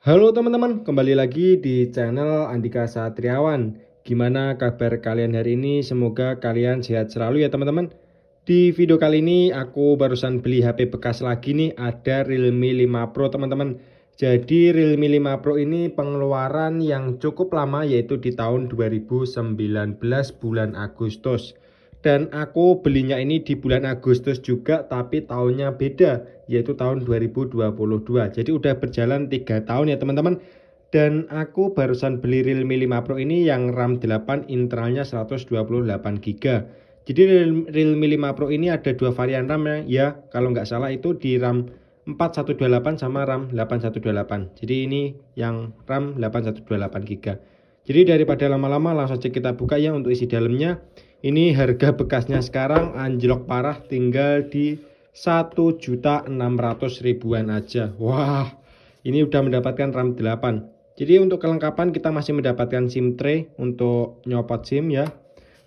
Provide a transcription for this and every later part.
Halo teman-teman, kembali lagi di channel Andika Satriawan. Gimana kabar kalian hari ini? Semoga kalian sehat selalu ya teman-teman. Di video kali ini aku barusan beli HP bekas lagi nih, ada Realme 5 Pro teman-teman. Jadi Realme 5 Pro ini pengeluaran yang cukup lama yaitu di tahun 2019 bulan Agustus dan aku belinya ini di bulan Agustus juga tapi tahunnya beda yaitu tahun 2022 jadi udah berjalan tiga tahun ya teman-teman dan aku barusan beli Realme 5 Pro ini yang RAM 8 internalnya 128GB jadi Realme 5 Pro ini ada dua varian RAM ya, ya kalau nggak salah itu di RAM 4128 sama RAM 8128 jadi ini yang RAM 8128GB jadi daripada lama-lama langsung cek kita buka ya untuk isi dalamnya ini harga bekasnya sekarang anjlok parah tinggal di 1 juta 600 ribuan aja. Wah, ini udah mendapatkan RAM 8. Jadi untuk kelengkapan kita masih mendapatkan SIM tray untuk nyopot SIM ya.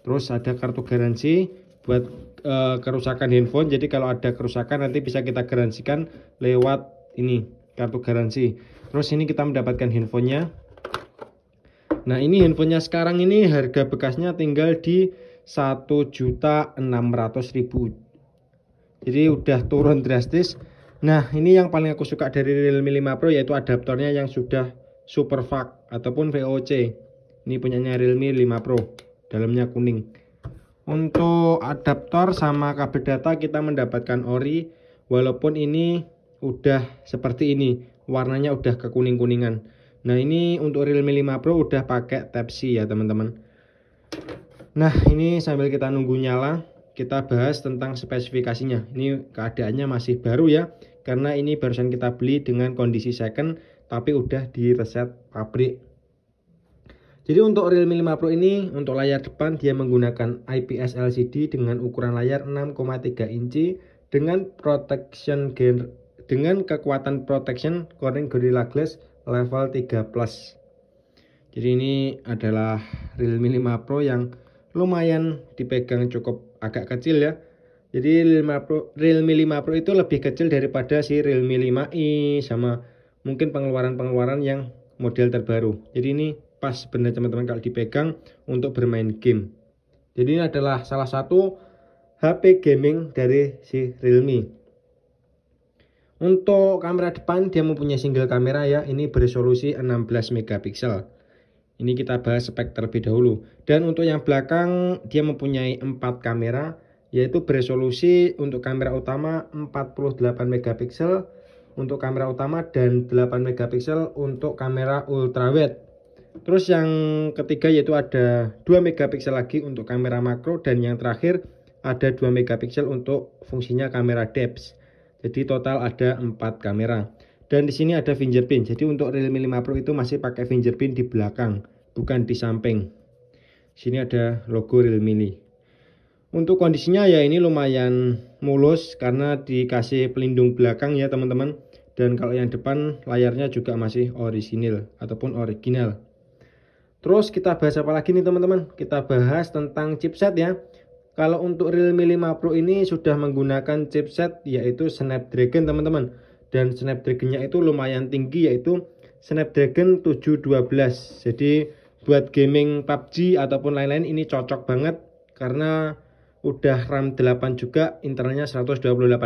Terus ada kartu garansi buat e, kerusakan handphone. Jadi kalau ada kerusakan nanti bisa kita garansikan lewat ini kartu garansi. Terus ini kita mendapatkan handphonenya. Nah ini handphonenya sekarang ini harga bekasnya tinggal di ribu, jadi udah turun drastis nah ini yang paling aku suka dari Realme 5 Pro yaitu adaptornya yang sudah super fuck ataupun VOC ini punyanya Realme 5 Pro dalamnya kuning untuk adaptor sama kabel data kita mendapatkan ori walaupun ini udah seperti ini warnanya udah kekuning-kuningan nah ini untuk Realme 5 Pro udah pakai Type-C ya teman-teman Nah, ini sambil kita nunggu nyala, kita bahas tentang spesifikasinya. Ini keadaannya masih baru ya, karena ini barusan kita beli dengan kondisi second, tapi udah di reset pabrik. Jadi untuk Realme 5 Pro ini, untuk layar depan dia menggunakan IPS LCD dengan ukuran layar 6,3 inci dengan protection gen dengan kekuatan protection Corning Gorilla Glass level 3 plus. Jadi ini adalah Realme 5 Pro yang lumayan dipegang cukup agak kecil ya jadi Realme 5 Pro itu lebih kecil daripada si Realme 5i sama mungkin pengeluaran-pengeluaran yang model terbaru jadi ini pas benar teman-teman kalau dipegang untuk bermain game jadi ini adalah salah satu HP gaming dari si Realme untuk kamera depan dia mempunyai single kamera ya ini beresolusi 16 megapiksel ini kita bahas spek terlebih dahulu. Dan untuk yang belakang dia mempunyai 4 kamera yaitu beresolusi untuk kamera utama 48 megapiksel untuk kamera utama dan 8 megapiksel untuk kamera ultrawide. Terus yang ketiga yaitu ada 2 megapiksel lagi untuk kamera makro dan yang terakhir ada 2 megapiksel untuk fungsinya kamera depth. Jadi total ada 4 kamera dan di sini ada fingerprint jadi untuk Realme 5 Pro itu masih pakai fingerprint di belakang bukan di samping sini ada logo Realme ini untuk kondisinya ya ini lumayan mulus karena dikasih pelindung belakang ya teman-teman dan kalau yang depan layarnya juga masih orisinil ataupun original terus kita bahas apa lagi nih teman-teman kita bahas tentang chipset ya kalau untuk Realme 5 Pro ini sudah menggunakan chipset yaitu Snapdragon teman-teman dan Snapdragon-nya itu lumayan tinggi yaitu Snapdragon 712 jadi buat gaming PUBG ataupun lain-lain ini cocok banget karena udah RAM 8 juga internalnya 128GB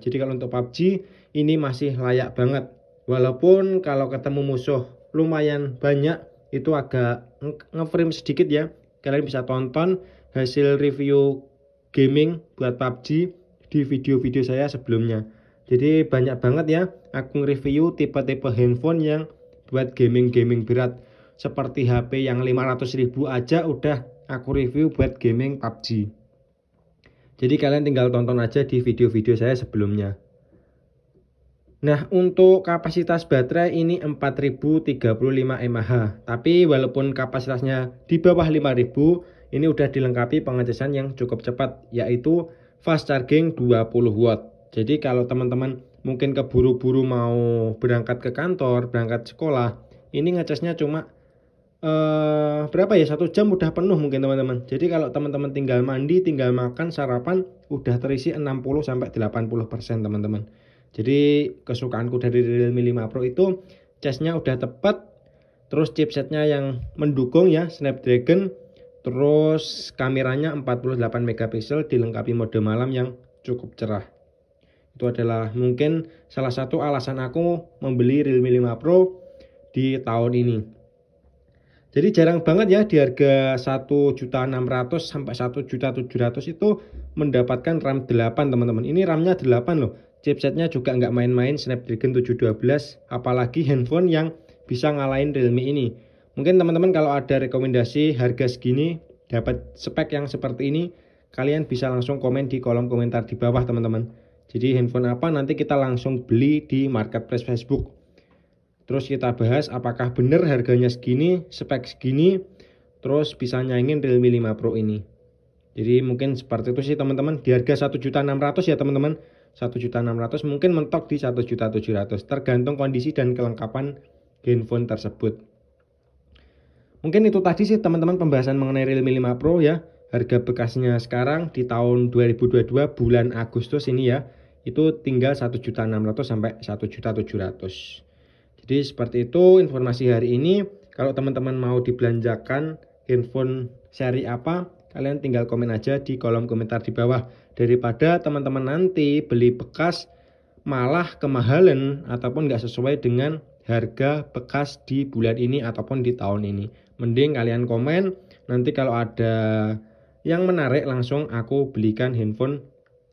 jadi kalau untuk PUBG ini masih layak banget walaupun kalau ketemu musuh lumayan banyak itu agak ngeframe sedikit ya kalian bisa tonton hasil review gaming buat PUBG di video-video saya sebelumnya jadi banyak banget ya aku review tipe-tipe handphone yang buat gaming-gaming berat seperti HP yang 500 ribu aja udah aku review buat gaming PUBG. Jadi kalian tinggal tonton aja di video-video saya sebelumnya. Nah, untuk kapasitas baterai ini 4035 mAh, tapi walaupun kapasitasnya di bawah 5000, ini udah dilengkapi pengecasan yang cukup cepat yaitu fast charging 20 watt. Jadi kalau teman-teman mungkin keburu-buru mau berangkat ke kantor, berangkat sekolah, ini ngecasnya cuma eh, berapa ya satu jam udah penuh mungkin teman-teman. Jadi kalau teman-teman tinggal mandi, tinggal makan, sarapan udah terisi 60 sampai 80% teman-teman. Jadi kesukaanku dari Realme 5 Pro itu casnya udah tepat, terus chipsetnya yang mendukung ya Snapdragon, terus kameranya 48 megapiksel dilengkapi mode malam yang cukup cerah. Itu adalah mungkin salah satu alasan aku membeli Realme 5 Pro di tahun ini. Jadi jarang banget ya di harga 1.600 sampai 1.700 itu mendapatkan RAM 8 teman-teman. Ini RAM-nya 8 loh. Chipsetnya juga nggak main-main Snapdragon 712 apalagi handphone yang bisa ngalahin Realme ini. Mungkin teman-teman kalau ada rekomendasi harga segini dapat spek yang seperti ini kalian bisa langsung komen di kolom komentar di bawah teman-teman. Jadi handphone apa nanti kita langsung beli di marketplace Facebook. Terus kita bahas apakah benar harganya segini, spek segini, terus bisa nyaingin Realme 5 Pro ini. Jadi mungkin seperti itu sih teman-teman. Di harga 1.600 ya teman-teman. 1.600 mungkin mentok di 1.700 tergantung kondisi dan kelengkapan handphone tersebut. Mungkin itu tadi sih teman-teman pembahasan mengenai Realme 5 Pro ya. Harga bekasnya sekarang di tahun 2022 bulan Agustus ini ya itu tinggal juta 1.600 sampai juta 1.700. Jadi seperti itu informasi hari ini. Kalau teman-teman mau dibelanjakan handphone seri apa, kalian tinggal komen aja di kolom komentar di bawah. Daripada teman-teman nanti beli bekas malah kemahalan ataupun nggak sesuai dengan harga bekas di bulan ini ataupun di tahun ini. Mending kalian komen, nanti kalau ada yang menarik langsung aku belikan handphone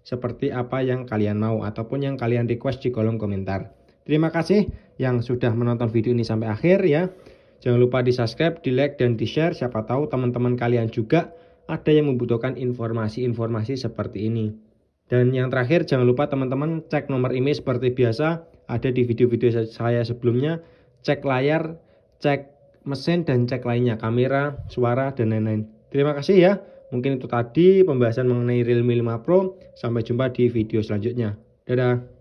seperti apa yang kalian mau ataupun yang kalian request di kolom komentar. Terima kasih yang sudah menonton video ini sampai akhir ya. Jangan lupa di subscribe, di like, dan di share. Siapa tahu teman-teman kalian juga ada yang membutuhkan informasi-informasi seperti ini. Dan yang terakhir jangan lupa teman-teman cek nomor email seperti biasa. Ada di video-video saya sebelumnya. Cek layar, cek mesin, dan cek lainnya. Kamera, suara, dan lain-lain. Terima kasih ya. Mungkin itu tadi pembahasan mengenai Realme 5 Pro. Sampai jumpa di video selanjutnya. Dadah.